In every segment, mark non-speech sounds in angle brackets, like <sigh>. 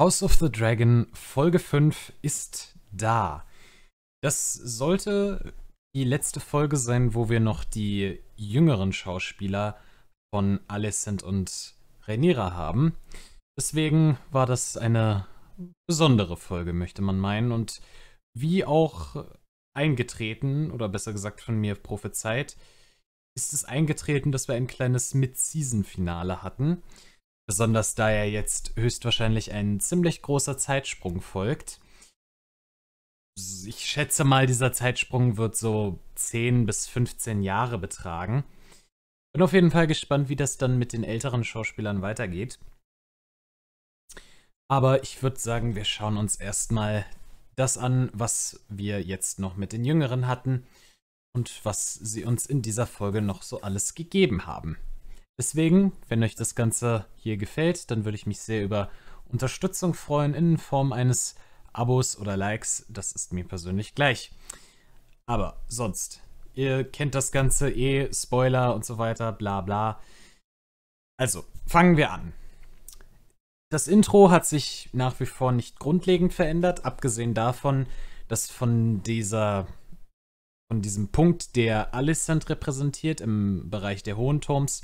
House of the Dragon Folge 5 ist da. Das sollte die letzte Folge sein, wo wir noch die jüngeren Schauspieler von Alicent und Rhaenyra haben. Deswegen war das eine besondere Folge, möchte man meinen. Und wie auch eingetreten, oder besser gesagt von mir prophezeit, ist es eingetreten, dass wir ein kleines Mid-Season-Finale hatten besonders da er jetzt höchstwahrscheinlich ein ziemlich großer Zeitsprung folgt. Ich schätze mal, dieser Zeitsprung wird so 10 bis 15 Jahre betragen. Bin auf jeden Fall gespannt, wie das dann mit den älteren Schauspielern weitergeht. Aber ich würde sagen, wir schauen uns erstmal das an, was wir jetzt noch mit den Jüngeren hatten und was sie uns in dieser Folge noch so alles gegeben haben. Deswegen, wenn euch das Ganze hier gefällt, dann würde ich mich sehr über Unterstützung freuen in Form eines Abos oder Likes. Das ist mir persönlich gleich. Aber sonst, ihr kennt das Ganze eh, Spoiler und so weiter, bla bla. Also, fangen wir an. Das Intro hat sich nach wie vor nicht grundlegend verändert, abgesehen davon, dass von dieser von diesem Punkt, der Alicent repräsentiert im Bereich der Hohen Turms,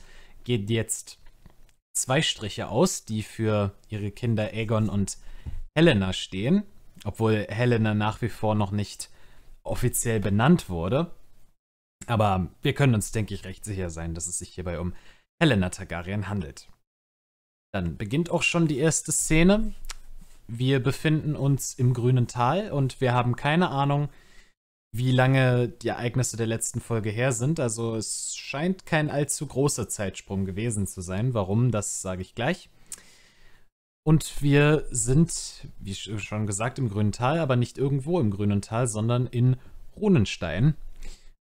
geht jetzt zwei Striche aus, die für ihre Kinder Aegon und Helena stehen, obwohl Helena nach wie vor noch nicht offiziell benannt wurde. Aber wir können uns, denke ich, recht sicher sein, dass es sich hierbei um Helena Targaryen handelt. Dann beginnt auch schon die erste Szene. Wir befinden uns im grünen Tal und wir haben keine Ahnung, wie lange die Ereignisse der letzten Folge her sind. Also es scheint kein allzu großer Zeitsprung gewesen zu sein. Warum, das sage ich gleich. Und wir sind, wie schon gesagt, im Grünen Tal, aber nicht irgendwo im Grünen Tal, sondern in Runenstein.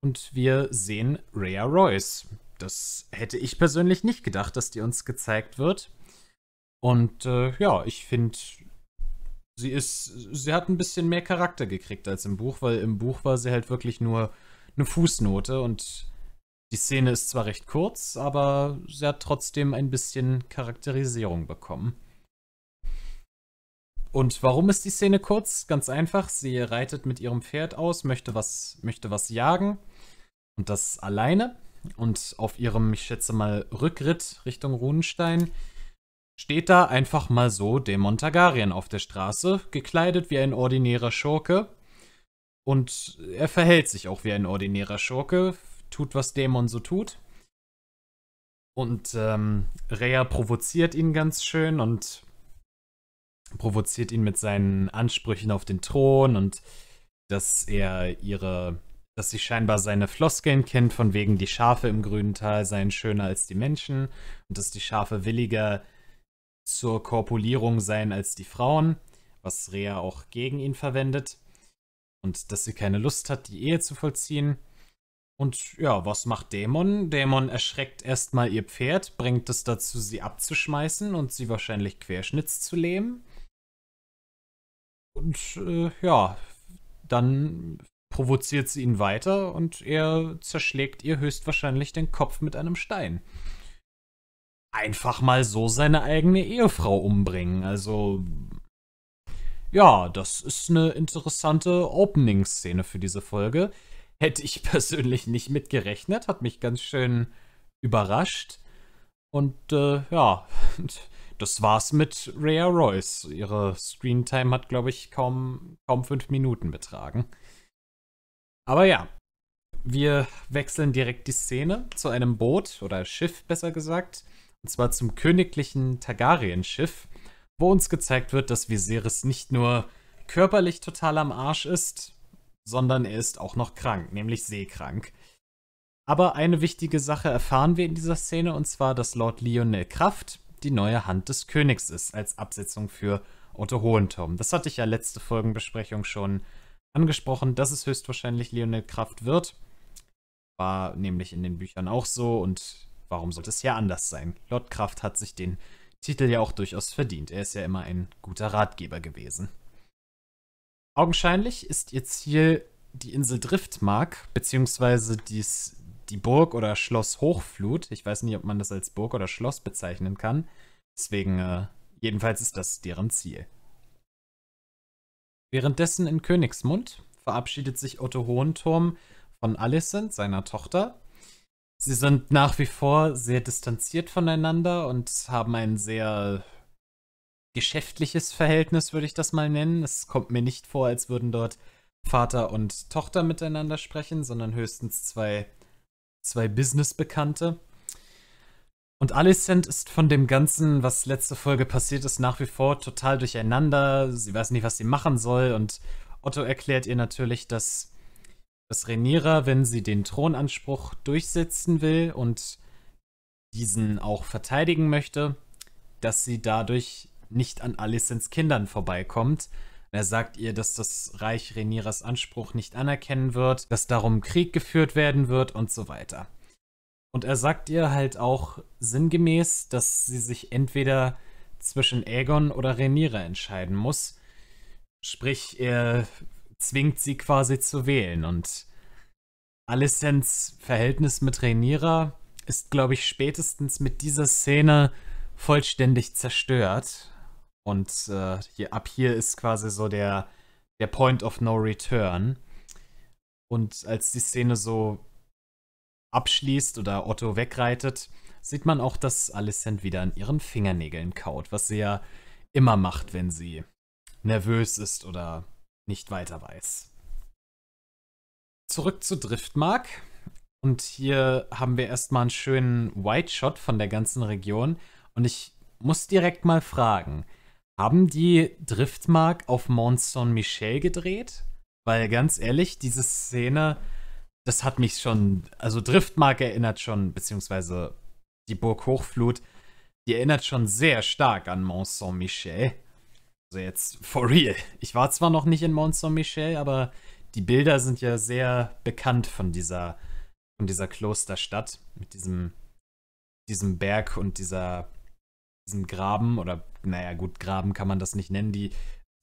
Und wir sehen Rhea Royce. Das hätte ich persönlich nicht gedacht, dass die uns gezeigt wird. Und äh, ja, ich finde sie ist, sie hat ein bisschen mehr Charakter gekriegt als im Buch, weil im Buch war sie halt wirklich nur eine Fußnote und die Szene ist zwar recht kurz, aber sie hat trotzdem ein bisschen Charakterisierung bekommen. Und warum ist die Szene kurz? Ganz einfach, sie reitet mit ihrem Pferd aus, möchte was, möchte was jagen und das alleine. Und auf ihrem, ich schätze mal, Rückritt Richtung Runenstein steht da einfach mal so Dämon Targaryen auf der Straße, gekleidet wie ein ordinärer Schurke. Und er verhält sich auch wie ein ordinärer Schurke, tut, was Dämon so tut. Und ähm, Rhea provoziert ihn ganz schön und provoziert ihn mit seinen Ansprüchen auf den Thron und dass er ihre, dass sie scheinbar seine Floskeln kennt, von wegen die Schafe im grünen Tal seien schöner als die Menschen und dass die Schafe williger zur Korpulierung sein als die Frauen, was Rea auch gegen ihn verwendet. Und dass sie keine Lust hat, die Ehe zu vollziehen. Und ja, was macht Dämon? Dämon erschreckt erstmal ihr Pferd, bringt es dazu, sie abzuschmeißen und sie wahrscheinlich querschnitts zu lähmen. Und äh, ja, dann provoziert sie ihn weiter und er zerschlägt ihr höchstwahrscheinlich den Kopf mit einem Stein einfach mal so seine eigene Ehefrau umbringen. Also ja, das ist eine interessante Opening-Szene für diese Folge. Hätte ich <laughs> persönlich nicht mitgerechnet, hat mich ganz schön überrascht. Und äh, ja, <laughs> das war's mit Rhea Royce. Ihre Screentime hat, glaube ich, kaum, kaum fünf Minuten betragen. Aber ja, wir wechseln direkt die Szene zu einem Boot oder Schiff, besser gesagt, und zwar zum königlichen Targaryen-Schiff, wo uns gezeigt wird, dass Viserys nicht nur körperlich total am Arsch ist, sondern er ist auch noch krank, nämlich seekrank. Aber eine wichtige Sache erfahren wir in dieser Szene, und zwar, dass Lord Lionel Kraft die neue Hand des Königs ist, als Absetzung für Otto Hohenturm. Das hatte ich ja letzte Folgenbesprechung schon angesprochen, dass es höchstwahrscheinlich Lionel Kraft wird. War nämlich in den Büchern auch so und Warum sollte es ja anders sein? Lord Kraft hat sich den Titel ja auch durchaus verdient. Er ist ja immer ein guter Ratgeber gewesen. Augenscheinlich ist ihr Ziel die Insel Driftmark, beziehungsweise dies, die Burg oder Schloss Hochflut. Ich weiß nicht, ob man das als Burg oder Schloss bezeichnen kann. Deswegen, äh, jedenfalls ist das deren Ziel. Währenddessen in Königsmund verabschiedet sich Otto Hohenturm von Alicent, seiner Tochter, Sie sind nach wie vor sehr distanziert voneinander und haben ein sehr geschäftliches Verhältnis, würde ich das mal nennen. Es kommt mir nicht vor, als würden dort Vater und Tochter miteinander sprechen, sondern höchstens zwei, zwei Business-Bekannte. Und Alicent ist von dem Ganzen, was letzte Folge passiert ist, nach wie vor total durcheinander. Sie weiß nicht, was sie machen soll. Und Otto erklärt ihr natürlich, dass dass Renira, wenn sie den Thronanspruch durchsetzen will und diesen auch verteidigen möchte, dass sie dadurch nicht an Alicents Kindern vorbeikommt. Er sagt ihr, dass das Reich Reniras Anspruch nicht anerkennen wird, dass darum Krieg geführt werden wird und so weiter. Und er sagt ihr halt auch sinngemäß, dass sie sich entweder zwischen Aegon oder Renira entscheiden muss. Sprich, er zwingt sie quasi zu wählen. Und Alicents Verhältnis mit Rhaenyra ist, glaube ich, spätestens mit dieser Szene vollständig zerstört. Und äh, hier, ab hier ist quasi so der, der Point of No Return. Und als die Szene so abschließt oder Otto wegreitet, sieht man auch, dass Alicent wieder an ihren Fingernägeln kaut, was sie ja immer macht, wenn sie nervös ist oder nicht weiter weiß. Zurück zu Driftmark. Und hier haben wir erstmal einen schönen White Shot von der ganzen Region. Und ich muss direkt mal fragen, haben die Driftmark auf Mont Saint-Michel gedreht? Weil ganz ehrlich, diese Szene, das hat mich schon, also Driftmark erinnert schon, beziehungsweise die Burg Hochflut, die erinnert schon sehr stark an Mont Saint-Michel. Also jetzt for real. Ich war zwar noch nicht in Mont Saint-Michel, aber die Bilder sind ja sehr bekannt von dieser, von dieser Klosterstadt mit diesem, diesem Berg und dieser, diesem Graben oder, naja, gut, Graben kann man das nicht nennen. Die,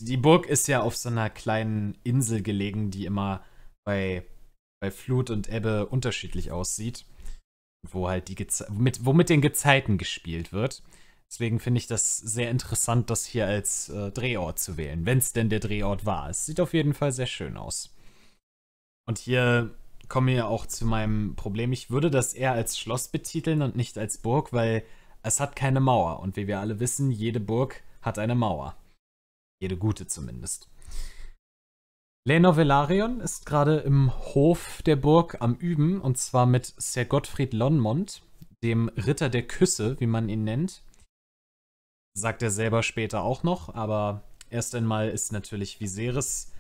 die Burg ist ja auf so einer kleinen Insel gelegen, die immer bei, bei Flut und Ebbe unterschiedlich aussieht. Wo halt die Geze womit, womit den Gezeiten gespielt wird. Deswegen finde ich das sehr interessant, das hier als äh, Drehort zu wählen, wenn es denn der Drehort war. Es sieht auf jeden Fall sehr schön aus. Und hier komme ich auch zu meinem Problem. Ich würde das eher als Schloss betiteln und nicht als Burg, weil es hat keine Mauer. Und wie wir alle wissen, jede Burg hat eine Mauer. Jede gute zumindest. Lenor Velarion ist gerade im Hof der Burg am Üben, und zwar mit Sir Gottfried Lonmont, dem Ritter der Küsse, wie man ihn nennt. Sagt er selber später auch noch, aber erst einmal ist natürlich Viserys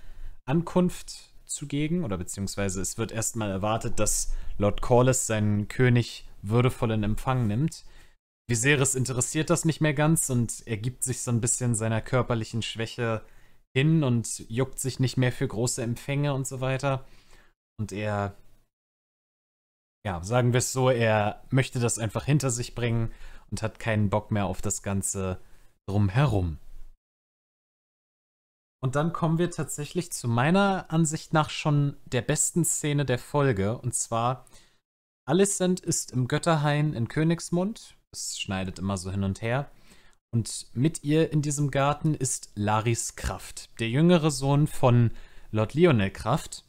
Ankunft zugegen, oder beziehungsweise es wird erstmal erwartet, dass Lord Corlys seinen König würdevoll in Empfang nimmt. Viserys interessiert das nicht mehr ganz und er gibt sich so ein bisschen seiner körperlichen Schwäche hin und juckt sich nicht mehr für große Empfänge und so weiter. Und er, ja, sagen wir es so, er möchte das einfach hinter sich bringen und hat keinen Bock mehr auf das Ganze drumherum. Und dann kommen wir tatsächlich zu meiner Ansicht nach schon der besten Szene der Folge. Und zwar, Alicent ist im Götterhain in Königsmund. Es schneidet immer so hin und her. Und mit ihr in diesem Garten ist Laris Kraft, der jüngere Sohn von Lord Lionel Kraft.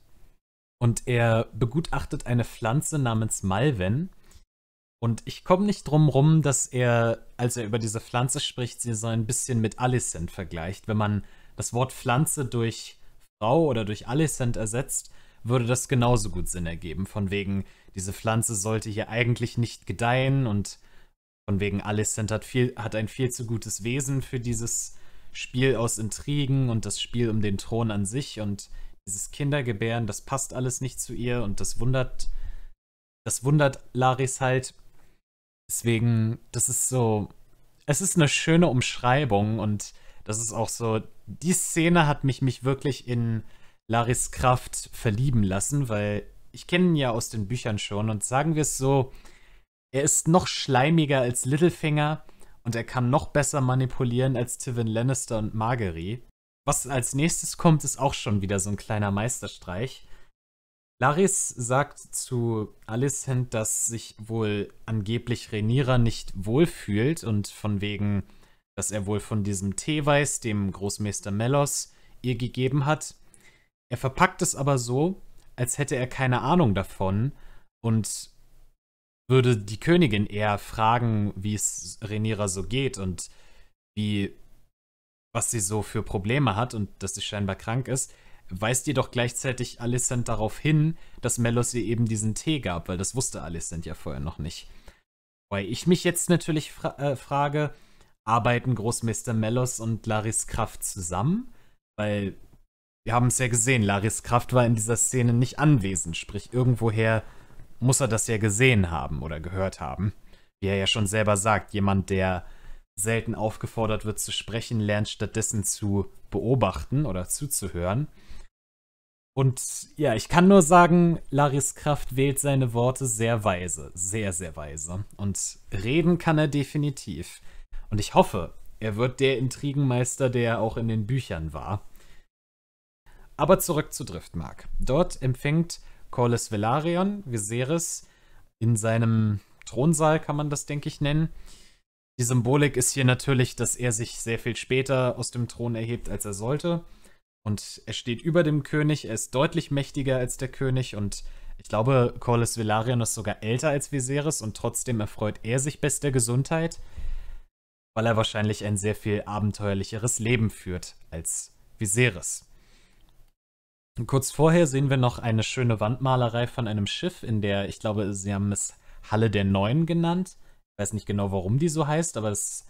Und er begutachtet eine Pflanze namens Malven, und ich komme nicht drum rum, dass er, als er über diese Pflanze spricht, sie so ein bisschen mit Alicent vergleicht. Wenn man das Wort Pflanze durch Frau oder durch Alicent ersetzt, würde das genauso gut Sinn ergeben. Von wegen, diese Pflanze sollte hier eigentlich nicht gedeihen und von wegen Alicent hat, viel, hat ein viel zu gutes Wesen für dieses Spiel aus Intrigen und das Spiel um den Thron an sich und dieses Kindergebären, das passt alles nicht zu ihr und das wundert, das wundert Laris halt. Deswegen, das ist so, es ist eine schöne Umschreibung und das ist auch so, die Szene hat mich, mich wirklich in Laris Kraft verlieben lassen, weil ich kenne ihn ja aus den Büchern schon und sagen wir es so, er ist noch schleimiger als Littlefinger und er kann noch besser manipulieren als Tywin Lannister und Marguerite. Was als nächstes kommt, ist auch schon wieder so ein kleiner Meisterstreich. Laris sagt zu Alicent, dass sich wohl angeblich Renira nicht wohlfühlt und von wegen, dass er wohl von diesem Teeweiß, dem Großmeister Melos, ihr gegeben hat. Er verpackt es aber so, als hätte er keine Ahnung davon und würde die Königin eher fragen, wie es Renira so geht und wie was sie so für Probleme hat und dass sie scheinbar krank ist weist ihr doch gleichzeitig Alicent darauf hin, dass Melos ihr eben diesen Tee gab, weil das wusste Alicent ja vorher noch nicht. Weil ich mich jetzt natürlich fra äh, frage, arbeiten Großmeister Melos und Laris Kraft zusammen? Weil wir haben es ja gesehen, Laris Kraft war in dieser Szene nicht anwesend, sprich irgendwoher muss er das ja gesehen haben oder gehört haben. Wie er ja schon selber sagt, jemand, der selten aufgefordert wird zu sprechen, lernt stattdessen zu beobachten oder zuzuhören. Und ja, ich kann nur sagen, Laris Kraft wählt seine Worte sehr weise, sehr, sehr weise. Und reden kann er definitiv. Und ich hoffe, er wird der Intrigenmeister, der er auch in den Büchern war. Aber zurück zu Driftmark. Dort empfängt Corlys Velaryon Viserys in seinem Thronsaal, kann man das, denke ich, nennen. Die Symbolik ist hier natürlich, dass er sich sehr viel später aus dem Thron erhebt, als er sollte. Und er steht über dem König, er ist deutlich mächtiger als der König und ich glaube, Corlys Velaryon ist sogar älter als Viserys und trotzdem erfreut er sich bester Gesundheit, weil er wahrscheinlich ein sehr viel abenteuerlicheres Leben führt als Viserys. kurz vorher sehen wir noch eine schöne Wandmalerei von einem Schiff, in der, ich glaube, sie haben es Halle der Neuen genannt. Ich weiß nicht genau, warum die so heißt, aber es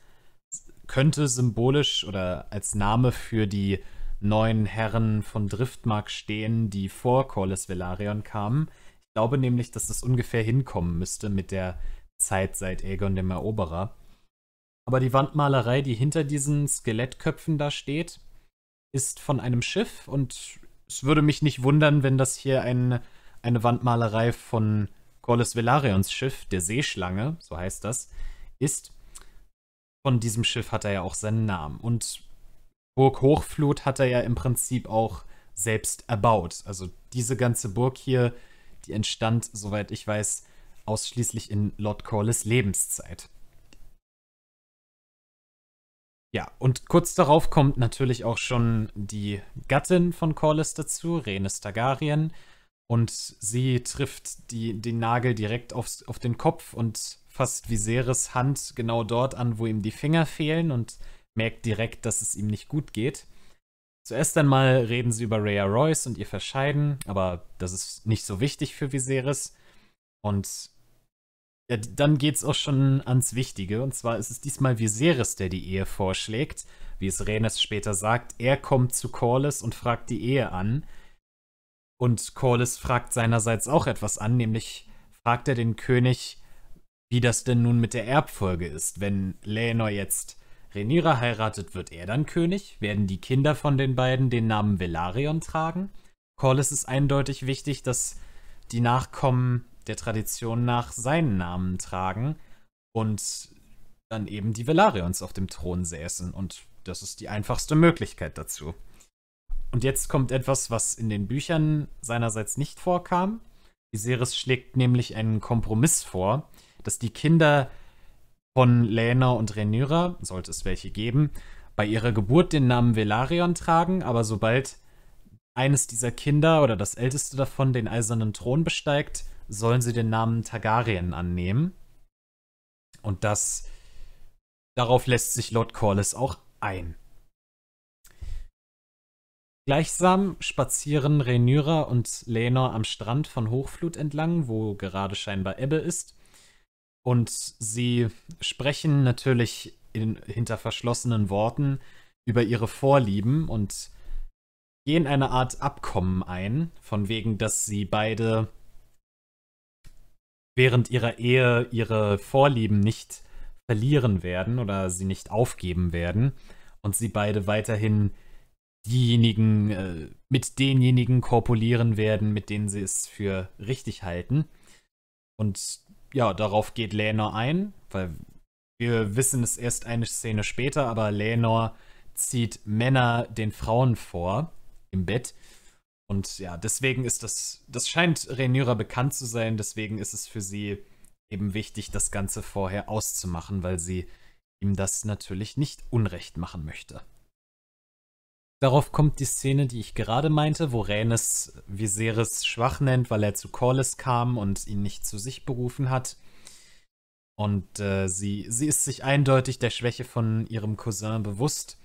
könnte symbolisch oder als Name für die neuen Herren von Driftmark stehen, die vor Corlys Velaryon kamen. Ich glaube nämlich, dass das ungefähr hinkommen müsste mit der Zeit seit Aegon dem Eroberer. Aber die Wandmalerei, die hinter diesen Skelettköpfen da steht, ist von einem Schiff und es würde mich nicht wundern, wenn das hier ein, eine Wandmalerei von Corlys Velarons Schiff, der Seeschlange, so heißt das, ist. Von diesem Schiff hat er ja auch seinen Namen. Und Burg Hochflut hat er ja im Prinzip auch selbst erbaut. Also diese ganze Burg hier, die entstand, soweit ich weiß, ausschließlich in Lord Corlys Lebenszeit. Ja, und kurz darauf kommt natürlich auch schon die Gattin von Corlys dazu, Rhaenys Targaryen, und sie trifft die, den Nagel direkt aufs, auf den Kopf und fasst Viserys Hand genau dort an, wo ihm die Finger fehlen und merkt direkt, dass es ihm nicht gut geht. Zuerst einmal reden sie über Rhea Royce und ihr Verscheiden, aber das ist nicht so wichtig für Viserys. Und ja, dann geht's auch schon ans Wichtige, und zwar ist es diesmal Viserys, der die Ehe vorschlägt. Wie es Rhaenys später sagt, er kommt zu Corlys und fragt die Ehe an. Und Corlys fragt seinerseits auch etwas an, nämlich fragt er den König, wie das denn nun mit der Erbfolge ist, wenn Lenor jetzt Rhaenyra heiratet, wird er dann König? Werden die Kinder von den beiden den Namen Velaryon tragen? Corlys ist eindeutig wichtig, dass die Nachkommen der Tradition nach seinen Namen tragen und dann eben die Velaryons auf dem Thron säßen. Und das ist die einfachste Möglichkeit dazu. Und jetzt kommt etwas, was in den Büchern seinerseits nicht vorkam. Viserys schlägt nämlich einen Kompromiss vor, dass die Kinder von Läna und Rhaenyra, sollte es welche geben, bei ihrer Geburt den Namen Velarion tragen, aber sobald eines dieser Kinder oder das älteste davon den eisernen Thron besteigt, sollen sie den Namen Targaryen annehmen. Und das darauf lässt sich Lord Corlys auch ein. Gleichsam spazieren Rhaenyra und Lenor am Strand von Hochflut entlang, wo gerade scheinbar Ebbe ist, und sie sprechen natürlich in, hinter verschlossenen Worten über ihre Vorlieben und gehen eine Art Abkommen ein, von wegen, dass sie beide während ihrer Ehe ihre Vorlieben nicht verlieren werden oder sie nicht aufgeben werden und sie beide weiterhin diejenigen äh, mit denjenigen korpulieren werden, mit denen sie es für richtig halten. Und ja, darauf geht Lenor ein, weil wir wissen es erst eine Szene später, aber Lenor zieht Männer den Frauen vor im Bett. Und ja, deswegen ist das, das scheint Rhaenyra bekannt zu sein, deswegen ist es für sie eben wichtig, das Ganze vorher auszumachen, weil sie ihm das natürlich nicht unrecht machen möchte. Darauf kommt die Szene, die ich gerade meinte, wo Rhaenys Viserys schwach nennt, weil er zu Corlys kam und ihn nicht zu sich berufen hat. Und äh, sie, sie ist sich eindeutig der Schwäche von ihrem Cousin bewusst.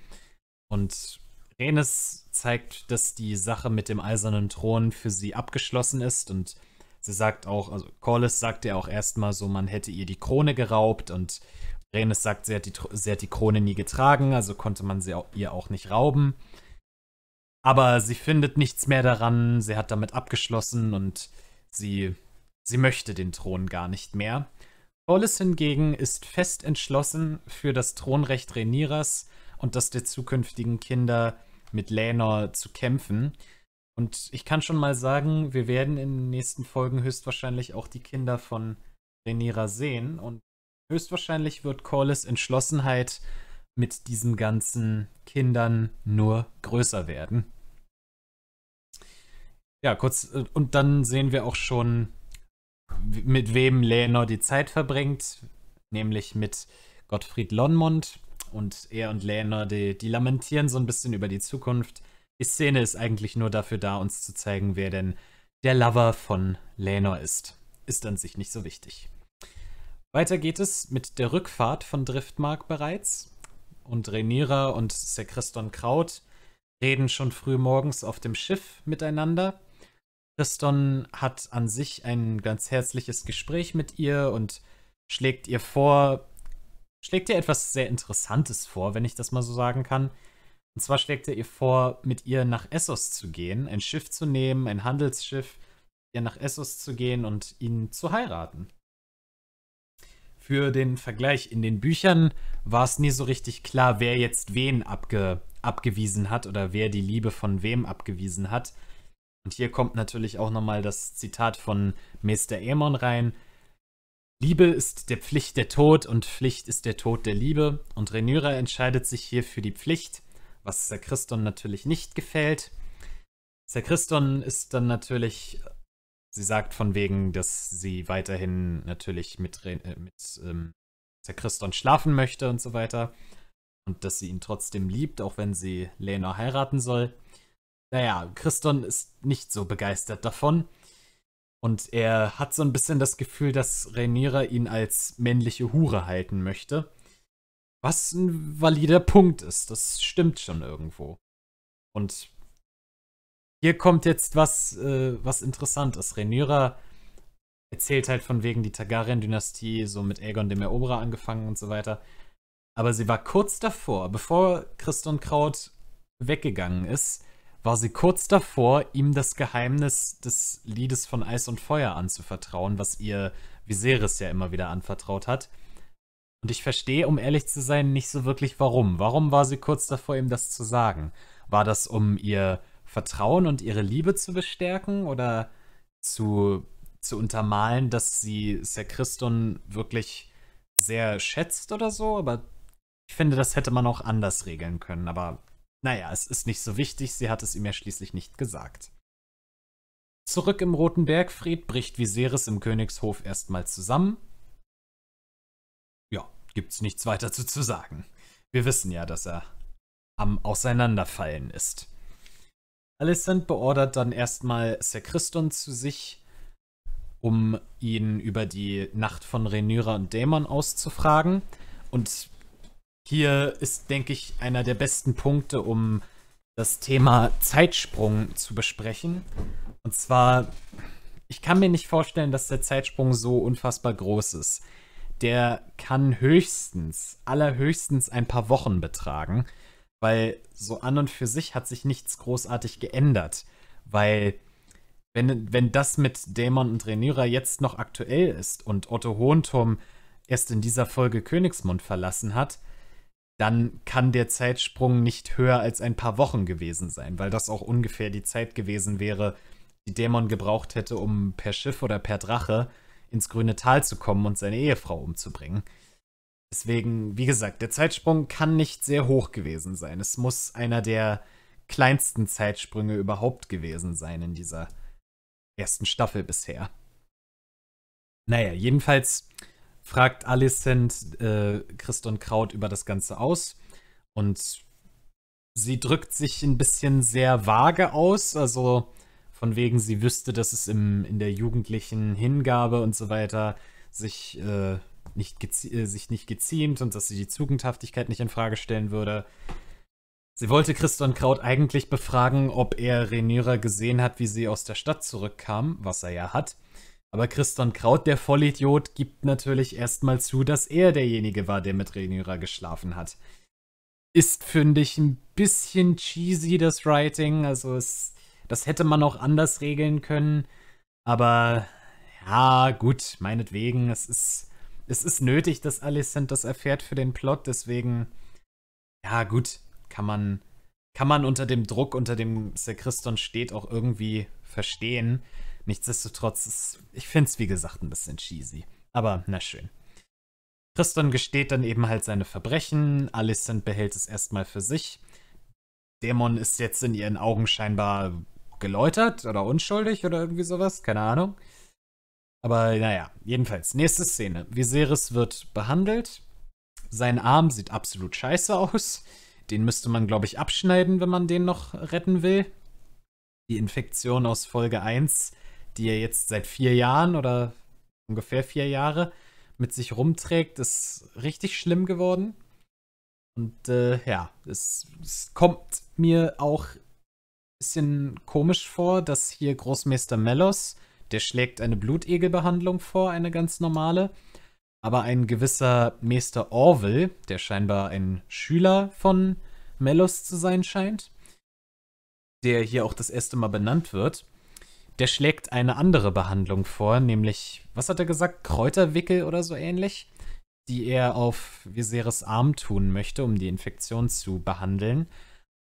Und Rhaenys zeigt, dass die Sache mit dem eisernen Thron für sie abgeschlossen ist. Und sie sagt auch, also Corlys sagt ja auch erstmal so, man hätte ihr die Krone geraubt. Und Rhaenys sagt, sie hat, die, sie hat die Krone nie getragen, also konnte man sie auch, ihr auch nicht rauben. Aber sie findet nichts mehr daran, sie hat damit abgeschlossen und sie, sie möchte den Thron gar nicht mehr. Paulus hingegen ist fest entschlossen, für das Thronrecht Rhaenyras und das der zukünftigen Kinder mit Lenor zu kämpfen. Und ich kann schon mal sagen, wir werden in den nächsten Folgen höchstwahrscheinlich auch die Kinder von Renira sehen und höchstwahrscheinlich wird Corlys Entschlossenheit mit diesen ganzen Kindern nur größer werden. Ja, kurz, äh, und dann sehen wir auch schon, mit wem Leonor die Zeit verbringt, nämlich mit Gottfried Lonmund. Und er und Leonor, die, die lamentieren so ein bisschen über die Zukunft. Die Szene ist eigentlich nur dafür da, uns zu zeigen, wer denn der Lover von Leonor ist. Ist an sich nicht so wichtig. Weiter geht es mit der Rückfahrt von Driftmark bereits und Rhaenyra und Sir Christon Kraut reden schon früh morgens auf dem Schiff miteinander. Christon hat an sich ein ganz herzliches Gespräch mit ihr und schlägt ihr vor, schlägt ihr etwas sehr Interessantes vor, wenn ich das mal so sagen kann. Und zwar schlägt er ihr vor, mit ihr nach Essos zu gehen, ein Schiff zu nehmen, ein Handelsschiff, ihr nach Essos zu gehen und ihn zu heiraten für den Vergleich. In den Büchern war es nie so richtig klar, wer jetzt wen abge abgewiesen hat oder wer die Liebe von wem abgewiesen hat. Und hier kommt natürlich auch nochmal das Zitat von Meister Aemon rein. Liebe ist der Pflicht der Tod und Pflicht ist der Tod der Liebe. Und Renyra entscheidet sich hier für die Pflicht, was Sir Christon natürlich nicht gefällt. Sir Christon ist dann natürlich sie sagt von wegen, dass sie weiterhin natürlich mit, äh, mit ähm, Zerkriston schlafen möchte und so weiter. Und dass sie ihn trotzdem liebt, auch wenn sie Lena heiraten soll. Naja, Christon ist nicht so begeistert davon. Und er hat so ein bisschen das Gefühl, dass Rhaenyra ihn als männliche Hure halten möchte. Was ein valider Punkt ist, das stimmt schon irgendwo. Und hier kommt jetzt was, äh, was interessant Rhaenyra erzählt halt von wegen die Targaryen-Dynastie, so mit Aegon dem Eroberer angefangen und so weiter. Aber sie war kurz davor, bevor Christon Kraut weggegangen ist, war sie kurz davor, ihm das Geheimnis des Liedes von Eis und Feuer anzuvertrauen, was ihr Viserys ja immer wieder anvertraut hat. Und ich verstehe, um ehrlich zu sein, nicht so wirklich warum. Warum war sie kurz davor, ihm das zu sagen? War das, um ihr Vertrauen und ihre Liebe zu bestärken oder zu, zu untermalen, dass sie Christon wirklich sehr schätzt oder so, aber ich finde, das hätte man auch anders regeln können. Aber naja, es ist nicht so wichtig, sie hat es ihm ja schließlich nicht gesagt. Zurück im Roten Bergfried bricht Viserys im Königshof erstmal zusammen. Ja, gibt's nichts weiter zu sagen. Wir wissen ja, dass er am Auseinanderfallen ist. Alicent beordert dann erstmal Sir Christon zu sich, um ihn über die Nacht von Rhaenyra und Dämon auszufragen. Und hier ist, denke ich, einer der besten Punkte, um das Thema Zeitsprung zu besprechen. Und zwar, ich kann mir nicht vorstellen, dass der Zeitsprung so unfassbar groß ist. Der kann höchstens, allerhöchstens ein paar Wochen betragen weil so an und für sich hat sich nichts großartig geändert, weil wenn, wenn das mit Dämon und Rhaenyra jetzt noch aktuell ist und Otto Hohenturm erst in dieser Folge Königsmund verlassen hat, dann kann der Zeitsprung nicht höher als ein paar Wochen gewesen sein, weil das auch ungefähr die Zeit gewesen wäre, die Dämon gebraucht hätte, um per Schiff oder per Drache ins grüne Tal zu kommen und seine Ehefrau umzubringen. Deswegen, wie gesagt, der Zeitsprung kann nicht sehr hoch gewesen sein. Es muss einer der kleinsten Zeitsprünge überhaupt gewesen sein in dieser ersten Staffel bisher. Naja, jedenfalls fragt Alicent äh, Christon Kraut über das Ganze aus und sie drückt sich ein bisschen sehr vage aus, also von wegen sie wüsste, dass es im, in der jugendlichen Hingabe und so weiter sich äh, nicht äh, sich nicht geziemt und dass sie die Zugendhaftigkeit nicht in Frage stellen würde. Sie wollte Christian Kraut eigentlich befragen, ob er Renierer gesehen hat, wie sie aus der Stadt zurückkam, was er ja hat. Aber Christian Kraut, der Vollidiot, gibt natürlich erstmal zu, dass er derjenige war, der mit Renierer geschlafen hat. Ist, finde ich, ein bisschen cheesy, das Writing. Also, es, das hätte man auch anders regeln können. Aber ja, gut, meinetwegen. Es ist es ist nötig, dass Alicent das erfährt für den Plot, deswegen, ja gut, kann man, kann man unter dem Druck, unter dem Sekriston steht, auch irgendwie verstehen. Nichtsdestotrotz, ist, ich finde es wie gesagt ein bisschen cheesy. Aber na schön. Christon gesteht dann eben halt seine Verbrechen, Alicent behält es erstmal für sich. Dämon ist jetzt in ihren Augen scheinbar geläutert oder unschuldig oder irgendwie sowas, keine Ahnung. Aber naja, jedenfalls. Nächste Szene. Viserys wird behandelt. Sein Arm sieht absolut scheiße aus. Den müsste man, glaube ich, abschneiden, wenn man den noch retten will. Die Infektion aus Folge 1, die er jetzt seit vier Jahren oder ungefähr vier Jahre mit sich rumträgt, ist richtig schlimm geworden. Und äh, ja, es, es kommt mir auch ein bisschen komisch vor, dass hier Großmeister Melos der schlägt eine Blutegelbehandlung vor, eine ganz normale. Aber ein gewisser Meister Orwell, der scheinbar ein Schüler von Melos zu sein scheint, der hier auch das erste Mal benannt wird, der schlägt eine andere Behandlung vor, nämlich, was hat er gesagt, Kräuterwickel oder so ähnlich, die er auf Viserys Arm tun möchte, um die Infektion zu behandeln.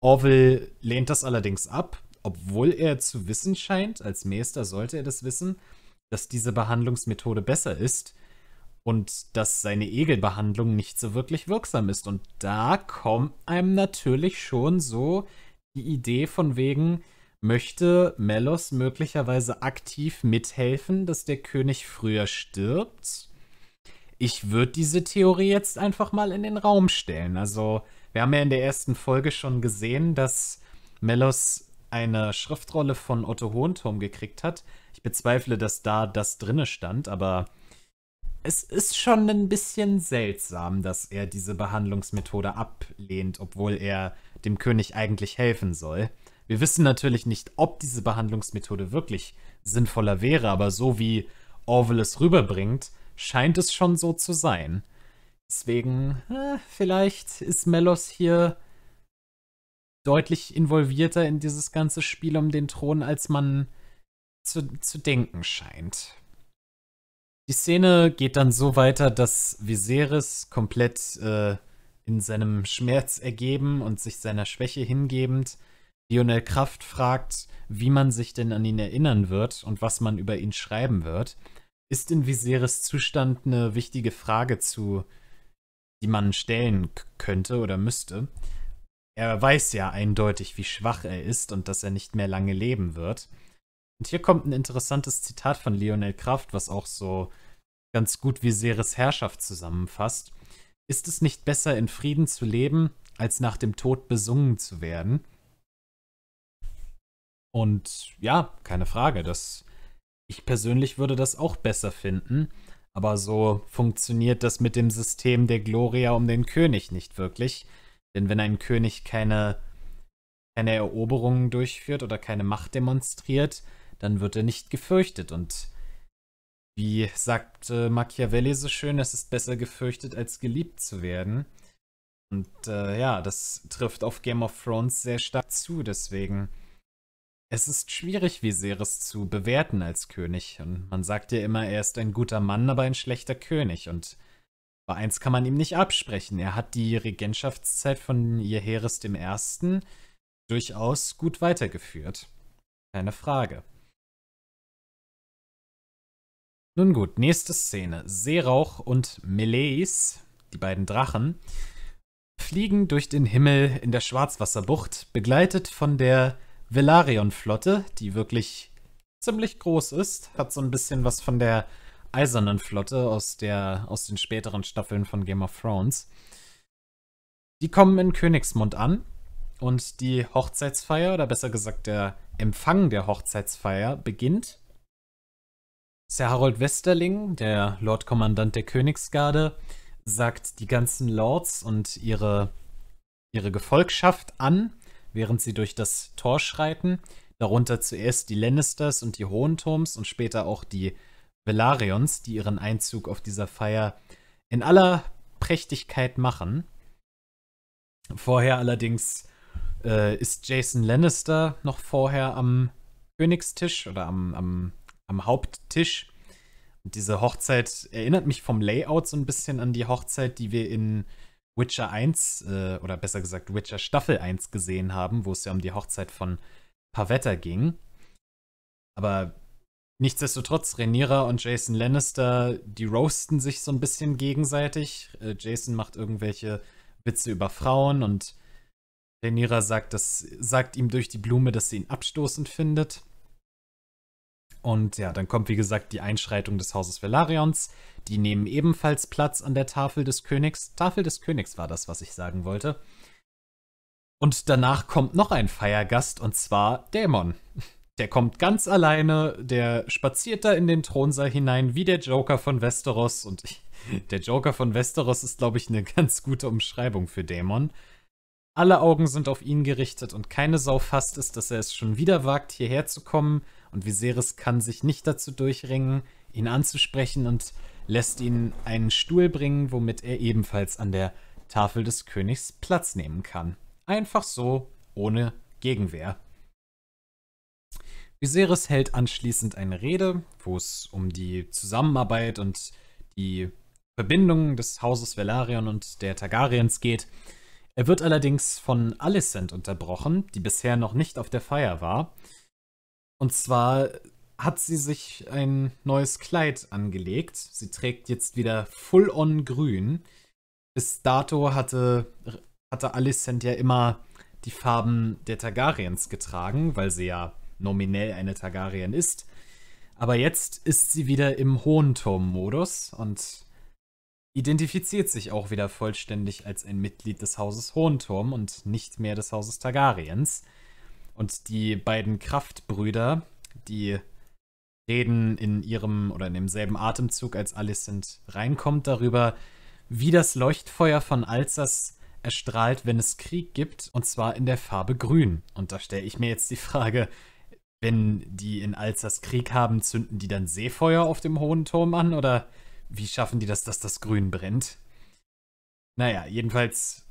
Orwell lehnt das allerdings ab obwohl er zu wissen scheint, als Meister sollte er das wissen, dass diese Behandlungsmethode besser ist und dass seine Egelbehandlung nicht so wirklich wirksam ist. Und da kommt einem natürlich schon so die Idee von wegen, möchte Melos möglicherweise aktiv mithelfen, dass der König früher stirbt? Ich würde diese Theorie jetzt einfach mal in den Raum stellen. Also, wir haben ja in der ersten Folge schon gesehen, dass Melos eine Schriftrolle von Otto Hohenturm gekriegt hat. Ich bezweifle, dass da das drinne stand, aber es ist schon ein bisschen seltsam, dass er diese Behandlungsmethode ablehnt, obwohl er dem König eigentlich helfen soll. Wir wissen natürlich nicht, ob diese Behandlungsmethode wirklich sinnvoller wäre, aber so wie Orwell es rüberbringt, scheint es schon so zu sein. Deswegen, äh, vielleicht ist Melos hier deutlich involvierter in dieses ganze Spiel um den Thron, als man zu, zu denken scheint. Die Szene geht dann so weiter, dass Viserys komplett äh, in seinem Schmerz ergeben und sich seiner Schwäche hingebend Lionel Kraft fragt, wie man sich denn an ihn erinnern wird und was man über ihn schreiben wird, ist in Viserys Zustand eine wichtige Frage zu, die man stellen könnte oder müsste. Er weiß ja eindeutig, wie schwach er ist und dass er nicht mehr lange leben wird. Und hier kommt ein interessantes Zitat von Lionel Kraft, was auch so ganz gut wie Viserys Herrschaft zusammenfasst. Ist es nicht besser, in Frieden zu leben, als nach dem Tod besungen zu werden? Und ja, keine Frage, das ich persönlich würde das auch besser finden, aber so funktioniert das mit dem System der Gloria um den König nicht wirklich. Denn wenn ein König keine, keine Eroberungen durchführt oder keine Macht demonstriert, dann wird er nicht gefürchtet. Und wie sagt Machiavelli so schön, es ist besser gefürchtet als geliebt zu werden. Und äh, ja, das trifft auf Game of Thrones sehr stark zu. Deswegen, es ist schwierig, Viserys zu bewerten als König. Und man sagt ja immer, er ist ein guter Mann, aber ein schlechter König. Und aber eins kann man ihm nicht absprechen. Er hat die Regentschaftszeit von Jeheres dem Ersten durchaus gut weitergeführt. Keine Frage. Nun gut, nächste Szene. Seerauch und Meleis, die beiden Drachen, fliegen durch den Himmel in der Schwarzwasserbucht, begleitet von der Velarion-Flotte, die wirklich ziemlich groß ist, hat so ein bisschen was von der eisernen Flotte aus, der, aus den späteren Staffeln von Game of Thrones. Die kommen in Königsmund an und die Hochzeitsfeier, oder besser gesagt der Empfang der Hochzeitsfeier, beginnt. Sir Harold Westerling, der Lordkommandant der Königsgarde, sagt die ganzen Lords und ihre, ihre Gefolgschaft an, während sie durch das Tor schreiten. Darunter zuerst die Lannisters und die Hohenturms und später auch die Velarions, die ihren Einzug auf dieser Feier in aller Prächtigkeit machen. Vorher allerdings äh, ist Jason Lannister noch vorher am Königstisch oder am, am, am Haupttisch. Und diese Hochzeit erinnert mich vom Layout so ein bisschen an die Hochzeit, die wir in Witcher 1 äh, oder besser gesagt Witcher Staffel 1 gesehen haben, wo es ja um die Hochzeit von Pavetta ging. Aber Nichtsdestotrotz, Rhaenyra und Jason Lannister, die roasten sich so ein bisschen gegenseitig. Äh, Jason macht irgendwelche Witze über Frauen und Rhaenyra sagt, das, sagt ihm durch die Blume, dass sie ihn abstoßend findet. Und ja, dann kommt wie gesagt die Einschreitung des Hauses Velarions. Die nehmen ebenfalls Platz an der Tafel des Königs. Tafel des Königs war das, was ich sagen wollte. Und danach kommt noch ein Feiergast und zwar Dämon. Der kommt ganz alleine, der spaziert da in den Thronsaal hinein wie der Joker von Westeros. Und <laughs> der Joker von Westeros ist, glaube ich, eine ganz gute Umschreibung für Dämon. Alle Augen sind auf ihn gerichtet und keine Sau fasst es, dass er es schon wieder wagt, hierher zu kommen. Und Viserys kann sich nicht dazu durchringen, ihn anzusprechen und lässt ihn einen Stuhl bringen, womit er ebenfalls an der Tafel des Königs Platz nehmen kann. Einfach so, ohne Gegenwehr. Viserys hält anschließend eine Rede, wo es um die Zusammenarbeit und die Verbindung des Hauses Velaryon und der Targaryens geht. Er wird allerdings von Alicent unterbrochen, die bisher noch nicht auf der Feier war. Und zwar hat sie sich ein neues Kleid angelegt. Sie trägt jetzt wieder full-on grün. Bis dato hatte, hatte Alicent ja immer die Farben der Targaryens getragen, weil sie ja nominell eine Targaryen ist. Aber jetzt ist sie wieder im Hohenturm-Modus und identifiziert sich auch wieder vollständig als ein Mitglied des Hauses Hohenturm und nicht mehr des Hauses Targaryens. Und die beiden Kraftbrüder, die reden in ihrem oder in demselben Atemzug, als Alicent reinkommt, darüber, wie das Leuchtfeuer von Alsas erstrahlt, wenn es Krieg gibt, und zwar in der Farbe Grün. Und da stelle ich mir jetzt die Frage, wenn die in Alsas Krieg haben, zünden die dann Seefeuer auf dem hohen Turm an? Oder wie schaffen die das, dass das Grün brennt? Naja, jedenfalls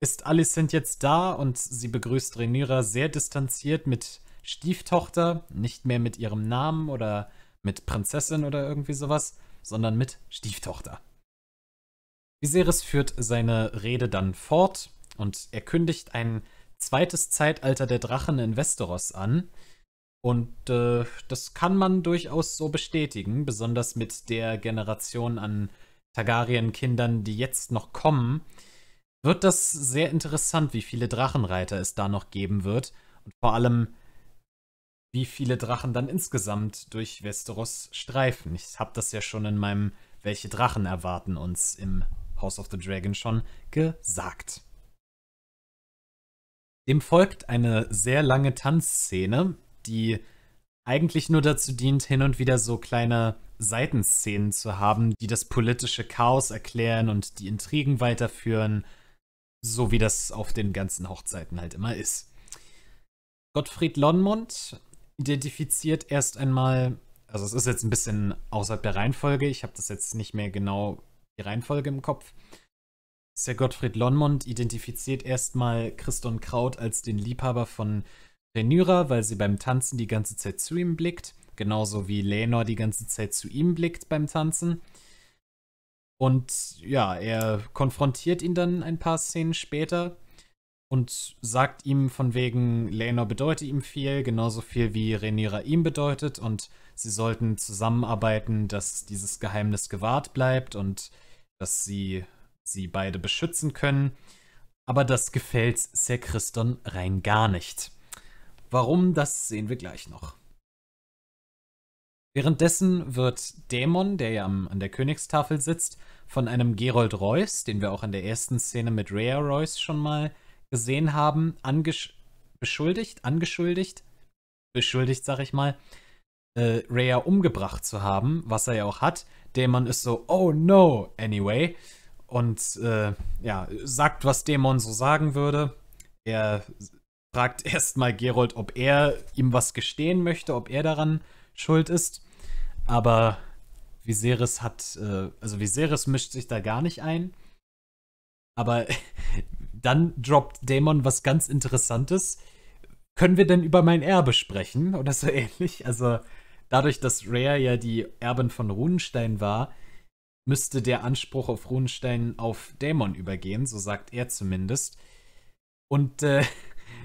ist Alicent jetzt da und sie begrüßt Rhaenyra sehr distanziert mit Stieftochter, nicht mehr mit ihrem Namen oder mit Prinzessin oder irgendwie sowas, sondern mit Stieftochter. Viserys führt seine Rede dann fort und er kündigt ein zweites Zeitalter der Drachen in Westeros an, und äh, das kann man durchaus so bestätigen, besonders mit der Generation an Targaryen-Kindern, die jetzt noch kommen, wird das sehr interessant, wie viele Drachenreiter es da noch geben wird und vor allem, wie viele Drachen dann insgesamt durch Westeros streifen. Ich habe das ja schon in meinem Welche Drachen erwarten uns im House of the Dragon schon gesagt. Dem folgt eine sehr lange Tanzszene, die eigentlich nur dazu dient, hin und wieder so kleine Seitenszenen zu haben, die das politische Chaos erklären und die Intrigen weiterführen, so wie das auf den ganzen Hochzeiten halt immer ist. Gottfried Lonmund identifiziert erst einmal, also es ist jetzt ein bisschen außerhalb der Reihenfolge, ich habe das jetzt nicht mehr genau die Reihenfolge im Kopf. Sir Gottfried Lonmund identifiziert erstmal Christon Kraut als den Liebhaber von Rhaenyra, weil sie beim Tanzen die ganze Zeit zu ihm blickt, genauso wie Lenor die ganze Zeit zu ihm blickt beim Tanzen. Und ja, er konfrontiert ihn dann ein paar Szenen später und sagt ihm von wegen, Lenor bedeutet ihm viel, genauso viel wie Rhaenyra ihm bedeutet und sie sollten zusammenarbeiten, dass dieses Geheimnis gewahrt bleibt und dass sie sie beide beschützen können. Aber das gefällt Ser Christon rein gar nicht. Warum, das sehen wir gleich noch. Währenddessen wird Dämon, der ja an der Königstafel sitzt, von einem Gerold Royce, den wir auch in der ersten Szene mit Rhea Royce schon mal gesehen haben, angesch beschuldigt, angeschuldigt, beschuldigt, sag ich mal, äh, Rhea umgebracht zu haben, was er ja auch hat. Dämon ist so, oh no, anyway. Und äh, ja, sagt, was Dämon so sagen würde. Er fragt <laughs> erstmal Gerold, ob er ihm was gestehen möchte, ob er daran schuld ist. Aber Viserys hat, äh, also Viserys mischt sich da gar nicht ein. Aber <laughs> dann droppt Dämon was ganz Interessantes. Können wir denn über mein Erbe sprechen oder so <laughs> ähnlich? Also dadurch, dass Rhea ja die Erbin von Runenstein war, müsste der Anspruch auf Runenstein auf Dämon übergehen, so sagt er zumindest. Und äh,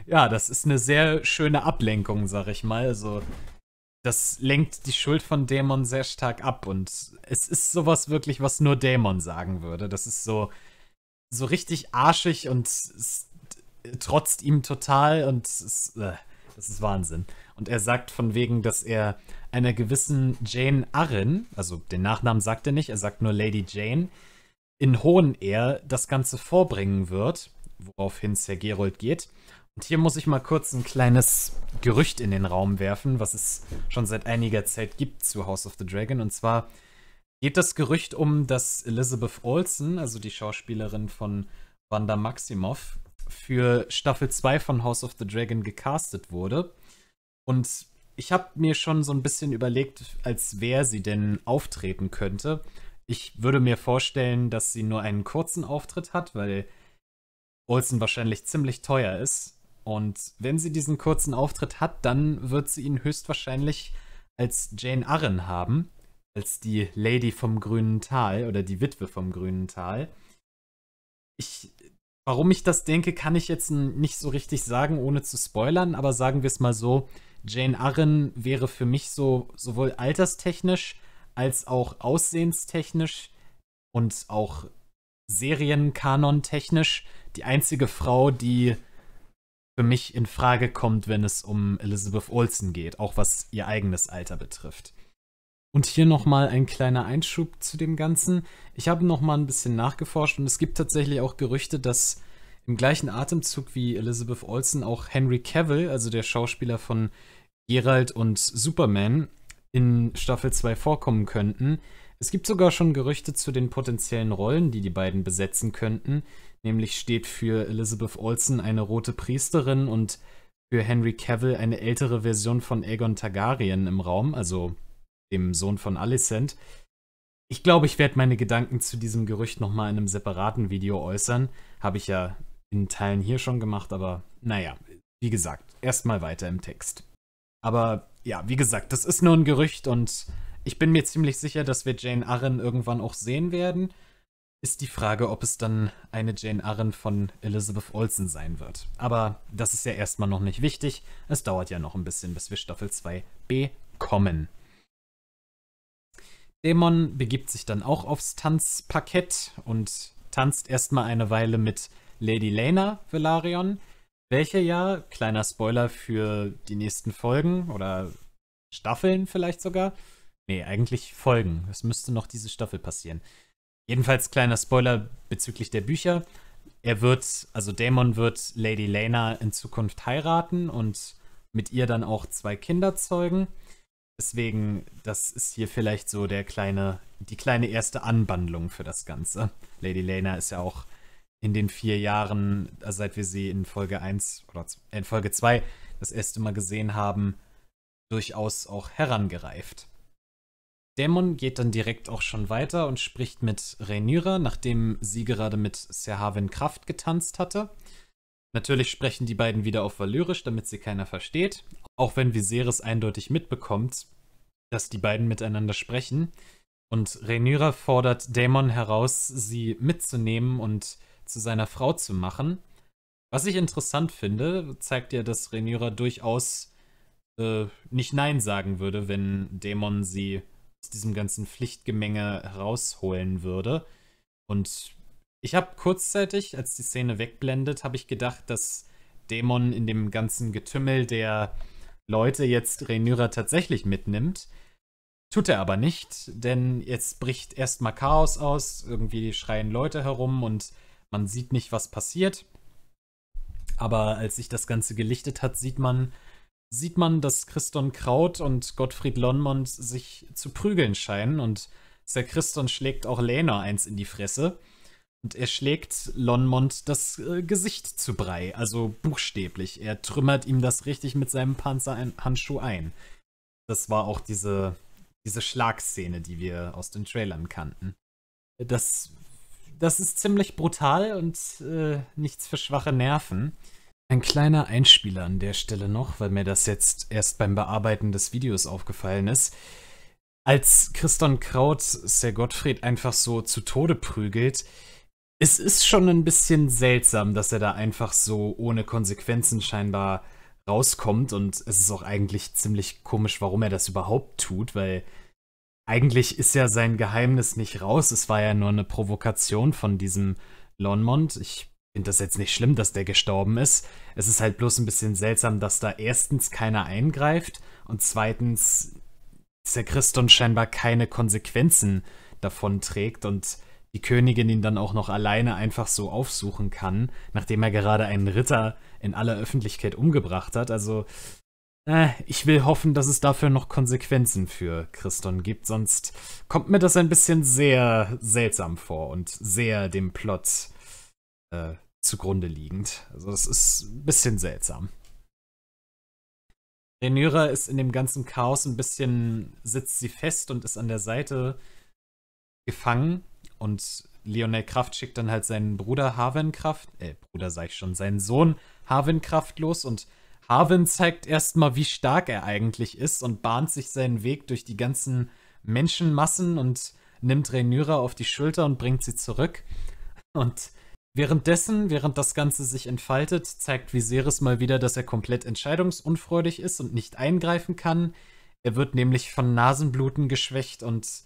ja, das ist eine sehr schöne Ablenkung, sag ich mal. Also, das lenkt die Schuld von Dämon sehr stark ab und es ist sowas wirklich, was nur Dämon sagen würde. Das ist so, so richtig arschig und es trotzt ihm total und es, äh, das ist Wahnsinn. Und er sagt von wegen, dass er einer gewissen Jane Arryn, also den Nachnamen sagt er nicht, er sagt nur Lady Jane, in hohen Ehr das Ganze vorbringen wird, woraufhin Ser Gerold geht und hier muss ich mal kurz ein kleines Gerücht in den Raum werfen, was es schon seit einiger Zeit gibt zu House of the Dragon. Und zwar geht das Gerücht um, dass Elizabeth Olsen, also die Schauspielerin von Wanda Maximoff, für Staffel 2 von House of the Dragon gecastet wurde. Und ich habe mir schon so ein bisschen überlegt, als wer sie denn auftreten könnte. Ich würde mir vorstellen, dass sie nur einen kurzen Auftritt hat, weil Olsen wahrscheinlich ziemlich teuer ist und wenn sie diesen kurzen Auftritt hat, dann wird sie ihn höchstwahrscheinlich als Jane Arryn haben, als die Lady vom grünen Tal oder die Witwe vom grünen Tal. Ich, warum ich das denke, kann ich jetzt nicht so richtig sagen, ohne zu spoilern, aber sagen wir es mal so, Jane Arryn wäre für mich so sowohl alterstechnisch als auch aussehenstechnisch und auch serienkanon-technisch die einzige Frau, die für mich in Frage kommt, wenn es um Elizabeth Olsen geht, auch was ihr eigenes Alter betrifft. Und hier nochmal ein kleiner Einschub zu dem Ganzen. Ich habe nochmal ein bisschen nachgeforscht und es gibt tatsächlich auch Gerüchte, dass im gleichen Atemzug wie Elizabeth Olsen auch Henry Cavill, also der Schauspieler von Gerald und Superman, in Staffel 2 vorkommen könnten. Es gibt sogar schon Gerüchte zu den potenziellen Rollen, die die beiden besetzen könnten nämlich steht für Elizabeth Olsen eine rote Priesterin und für Henry Cavill eine ältere Version von Aegon Targaryen im Raum, also dem Sohn von Alicent. Ich glaube, ich werde meine Gedanken zu diesem Gerücht nochmal in einem separaten Video äußern. Habe ich ja in Teilen hier schon gemacht, aber naja, wie gesagt, erstmal weiter im Text. Aber ja, wie gesagt, das ist nur ein Gerücht und ich bin mir ziemlich sicher, dass wir Jane Arryn irgendwann auch sehen werden ist die Frage, ob es dann eine Jane Arryn von Elizabeth Olsen sein wird. Aber das ist ja erstmal noch nicht wichtig. Es dauert ja noch ein bisschen, bis wir Staffel 2 bekommen. Dämon begibt sich dann auch aufs Tanzparkett und tanzt erstmal eine Weile mit Lady Lena Velaryon, welche ja, kleiner Spoiler für die nächsten Folgen oder Staffeln vielleicht sogar. Nee, eigentlich Folgen. Es müsste noch diese Staffel passieren Jedenfalls kleiner Spoiler bezüglich der Bücher. Er wird, also Damon wird Lady Lena in Zukunft heiraten und mit ihr dann auch zwei Kinder zeugen. Deswegen, das ist hier vielleicht so der kleine, die kleine erste Anbandlung für das Ganze. Lady Lena ist ja auch in den vier Jahren, also seit wir sie in Folge 1 oder äh, in Folge 2 das erste Mal gesehen haben, durchaus auch herangereift. Dämon geht dann direkt auch schon weiter und spricht mit Rhaenyra, nachdem sie gerade mit Serhavin Kraft getanzt hatte. Natürlich sprechen die beiden wieder auf Valyrisch, damit sie keiner versteht, auch wenn Viserys eindeutig mitbekommt, dass die beiden miteinander sprechen. Und Rhaenyra fordert Dämon heraus, sie mitzunehmen und zu seiner Frau zu machen. Was ich interessant finde, zeigt ja, dass Rhaenyra durchaus äh, nicht Nein sagen würde, wenn Dämon sie diesem ganzen Pflichtgemenge herausholen würde. Und ich habe kurzzeitig, als die Szene wegblendet, habe ich gedacht, dass Dämon in dem ganzen Getümmel der Leute jetzt Renyra tatsächlich mitnimmt. Tut er aber nicht, denn jetzt bricht erstmal Chaos aus, irgendwie schreien Leute herum und man sieht nicht, was passiert. Aber als sich das Ganze gelichtet hat, sieht man, sieht man, dass Christon Kraut und Gottfried Lonmond sich zu prügeln scheinen und Sir Christon schlägt auch Lena eins in die Fresse. Und er schlägt Lonmond das äh, Gesicht zu Brei, also buchstäblich. Er trümmert ihm das richtig mit seinem Panzerhandschuh ein. Das war auch diese, diese Schlagszene, die wir aus den Trailern kannten. Das, das ist ziemlich brutal und äh, nichts für schwache Nerven. Ein kleiner Einspieler an der Stelle noch, weil mir das jetzt erst beim Bearbeiten des Videos aufgefallen ist. Als Christon Kraut Sir Gottfried einfach so zu Tode prügelt, es ist schon ein bisschen seltsam, dass er da einfach so ohne Konsequenzen scheinbar rauskommt und es ist auch eigentlich ziemlich komisch, warum er das überhaupt tut, weil eigentlich ist ja sein Geheimnis nicht raus, es war ja nur eine Provokation von diesem Lonmont. Ich finde das jetzt nicht schlimm, dass der gestorben ist. Es ist halt bloß ein bisschen seltsam, dass da erstens keiner eingreift und zweitens der Christon scheinbar keine Konsequenzen davon trägt und die Königin ihn dann auch noch alleine einfach so aufsuchen kann, nachdem er gerade einen Ritter in aller Öffentlichkeit umgebracht hat. Also, äh, ich will hoffen, dass es dafür noch Konsequenzen für Christon gibt, sonst kommt mir das ein bisschen sehr seltsam vor und sehr dem Plot äh, zugrunde liegend. Also das ist ein bisschen seltsam. Rhaenyra ist in dem ganzen Chaos ein bisschen, sitzt sie fest und ist an der Seite gefangen. Und Lionel Kraft schickt dann halt seinen Bruder Harwin Kraft, äh, Bruder sag ich schon, seinen Sohn Harwin Kraft los und Harwin zeigt erstmal, wie stark er eigentlich ist und bahnt sich seinen Weg durch die ganzen Menschenmassen und nimmt Rhaenyra auf die Schulter und bringt sie zurück. Und Währenddessen, während das Ganze sich entfaltet, zeigt Viserys mal wieder, dass er komplett entscheidungsunfreudig ist und nicht eingreifen kann. Er wird nämlich von Nasenbluten geschwächt und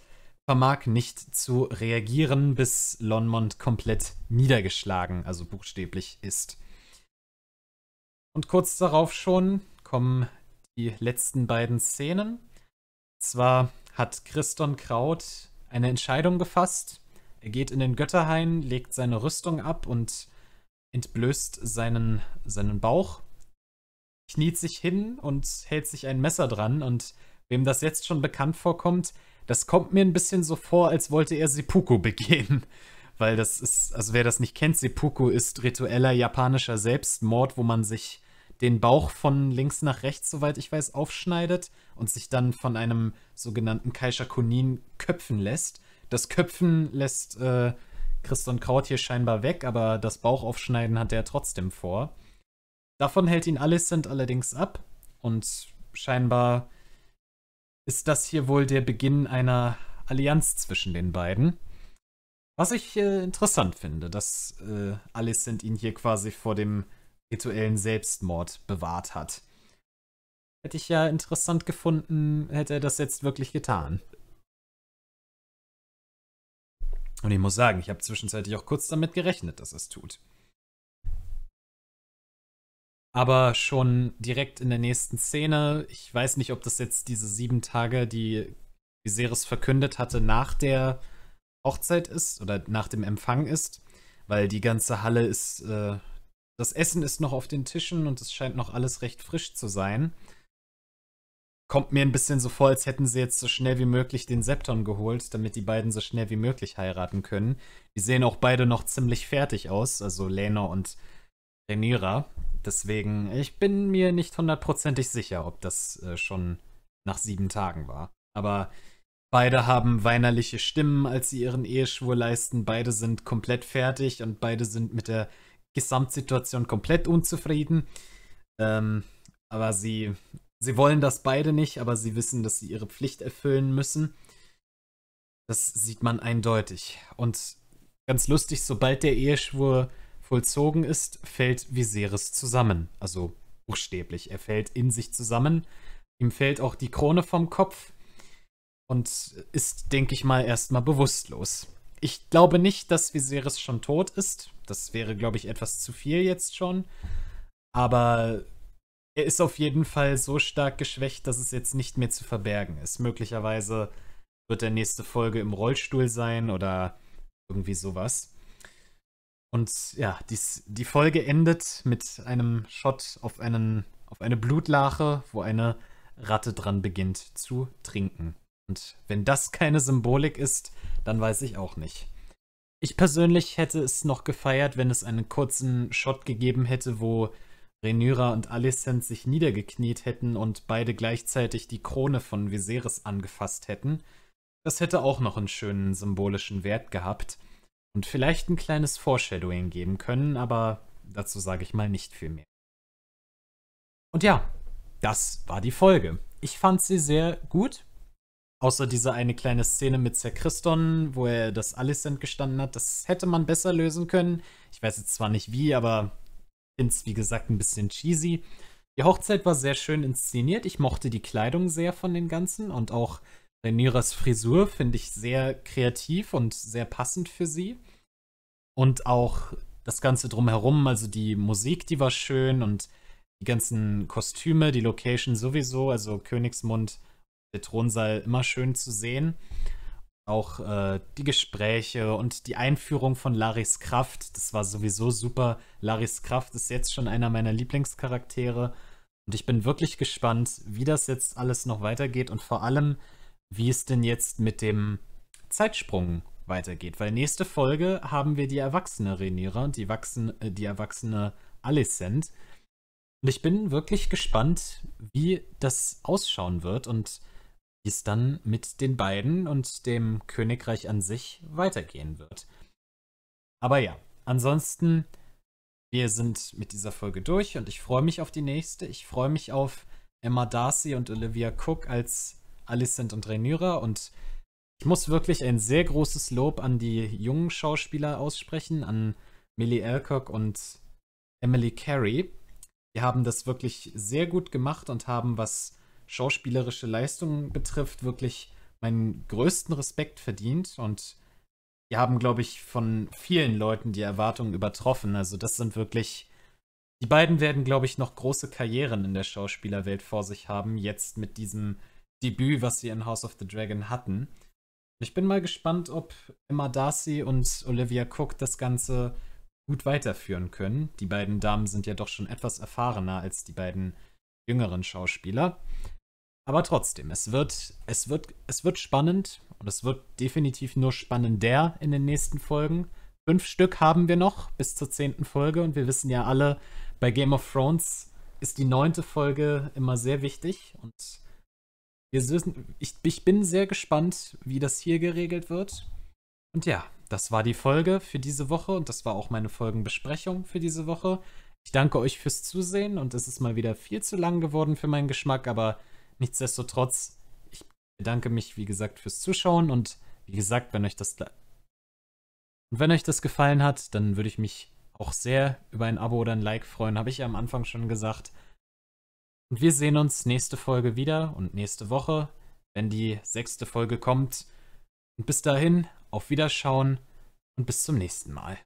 vermag nicht zu reagieren, bis Lonmond komplett niedergeschlagen, also buchstäblich ist. Und kurz darauf schon kommen die letzten beiden Szenen. Und Zwar hat Christon Kraut eine Entscheidung gefasst, er geht in den Götterhain, legt seine Rüstung ab und entblößt seinen, seinen Bauch, kniet sich hin und hält sich ein Messer dran. Und wem das jetzt schon bekannt vorkommt, das kommt mir ein bisschen so vor, als wollte er Seppuku begehen. <laughs> Weil das ist, also wer das nicht kennt, Seppuku ist ritueller japanischer Selbstmord, wo man sich den Bauch von links nach rechts, soweit ich weiß, aufschneidet und sich dann von einem sogenannten Kaishakunin köpfen lässt das Köpfen lässt äh, Christian Kraut hier scheinbar weg, aber das Bauchaufschneiden hat er trotzdem vor. Davon hält ihn Alicent allerdings ab und scheinbar ist das hier wohl der Beginn einer Allianz zwischen den beiden. Was ich äh, interessant finde, dass äh, Alicent ihn hier quasi vor dem rituellen Selbstmord bewahrt hat. Hätte ich ja interessant gefunden, hätte er das jetzt wirklich getan. Und ich muss sagen, ich habe zwischenzeitlich auch kurz damit gerechnet, dass es tut. Aber schon direkt in der nächsten Szene, ich weiß nicht, ob das jetzt diese sieben Tage, die Viserys verkündet hatte, nach der Hochzeit ist oder nach dem Empfang ist, weil die ganze Halle ist, äh, das Essen ist noch auf den Tischen und es scheint noch alles recht frisch zu sein kommt mir ein bisschen so vor, als hätten sie jetzt so schnell wie möglich den Septon geholt, damit die beiden so schnell wie möglich heiraten können. Die sehen auch beide noch ziemlich fertig aus, also Lena und Renira. Deswegen, ich bin mir nicht hundertprozentig sicher, ob das äh, schon nach sieben Tagen war. Aber beide haben weinerliche Stimmen, als sie ihren Eheschwur leisten. Beide sind komplett fertig und beide sind mit der Gesamtsituation komplett unzufrieden. Ähm, aber sie Sie wollen das beide nicht, aber sie wissen, dass sie ihre Pflicht erfüllen müssen. Das sieht man eindeutig. Und ganz lustig, sobald der Eheschwur vollzogen ist, fällt Viserys zusammen. Also buchstäblich. Er fällt in sich zusammen. Ihm fällt auch die Krone vom Kopf und ist, denke ich mal, erstmal bewusstlos. Ich glaube nicht, dass Viserys schon tot ist. Das wäre, glaube ich, etwas zu viel jetzt schon. Aber er ist auf jeden Fall so stark geschwächt, dass es jetzt nicht mehr zu verbergen ist. Möglicherweise wird der nächste Folge im Rollstuhl sein oder irgendwie sowas. Und ja, dies, die Folge endet mit einem Shot auf, einen, auf eine Blutlache, wo eine Ratte dran beginnt zu trinken. Und wenn das keine Symbolik ist, dann weiß ich auch nicht. Ich persönlich hätte es noch gefeiert, wenn es einen kurzen Shot gegeben hätte, wo Renyra und Alicent sich niedergekniet hätten und beide gleichzeitig die Krone von Viserys angefasst hätten, das hätte auch noch einen schönen symbolischen Wert gehabt und vielleicht ein kleines Foreshadowing geben können, aber dazu sage ich mal nicht viel mehr. Und ja, das war die Folge. Ich fand sie sehr gut. Außer diese eine kleine Szene mit Zerkriston, wo er das Alicent gestanden hat, das hätte man besser lösen können. Ich weiß jetzt zwar nicht wie, aber finde es, wie gesagt, ein bisschen cheesy. Die Hochzeit war sehr schön inszeniert. Ich mochte die Kleidung sehr von den Ganzen und auch Rhaenyras Frisur finde ich sehr kreativ und sehr passend für sie. Und auch das Ganze drumherum, also die Musik, die war schön und die ganzen Kostüme, die Location sowieso, also Königsmund, der Thronsaal immer schön zu sehen. Auch äh, die Gespräche und die Einführung von Laris Kraft, das war sowieso super. Laris Kraft ist jetzt schon einer meiner Lieblingscharaktere. Und ich bin wirklich gespannt, wie das jetzt alles noch weitergeht und vor allem, wie es denn jetzt mit dem Zeitsprung weitergeht. Weil nächste Folge haben wir die erwachsene Renira und die, Wachsen, äh, die erwachsene Alicent. Und ich bin wirklich gespannt, wie das ausschauen wird und wie es dann mit den beiden und dem Königreich an sich weitergehen wird. Aber ja, ansonsten, wir sind mit dieser Folge durch und ich freue mich auf die nächste. Ich freue mich auf Emma Darcy und Olivia Cook als Alicent und Rhaenyra und ich muss wirklich ein sehr großes Lob an die jungen Schauspieler aussprechen, an Millie Alcock und Emily Carey. Die haben das wirklich sehr gut gemacht und haben was schauspielerische Leistungen betrifft, wirklich meinen größten Respekt verdient. Und die haben, glaube ich, von vielen Leuten die Erwartungen übertroffen. Also das sind wirklich. Die beiden werden, glaube ich, noch große Karrieren in der Schauspielerwelt vor sich haben, jetzt mit diesem Debüt, was sie in House of the Dragon hatten. Ich bin mal gespannt, ob Emma Darcy und Olivia Cook das Ganze gut weiterführen können. Die beiden Damen sind ja doch schon etwas erfahrener als die beiden jüngeren Schauspieler. Aber trotzdem, es wird, es wird, es wird spannend und es wird definitiv nur spannender in den nächsten Folgen. Fünf Stück haben wir noch bis zur zehnten Folge und wir wissen ja alle, bei Game of Thrones ist die neunte Folge immer sehr wichtig und sind, ich, ich bin sehr gespannt, wie das hier geregelt wird. Und ja, das war die Folge für diese Woche und das war auch meine Folgenbesprechung für diese Woche. Ich danke euch fürs Zusehen und es ist mal wieder viel zu lang geworden für meinen Geschmack, aber Nichtsdestotrotz, ich bedanke mich, wie gesagt, fürs Zuschauen und wie gesagt, wenn euch das und wenn euch das gefallen hat, dann würde ich mich auch sehr über ein Abo oder ein Like freuen, habe ich ja am Anfang schon gesagt. Und wir sehen uns nächste Folge wieder und nächste Woche, wenn die sechste Folge kommt. Und bis dahin, auf Wiederschauen und bis zum nächsten Mal.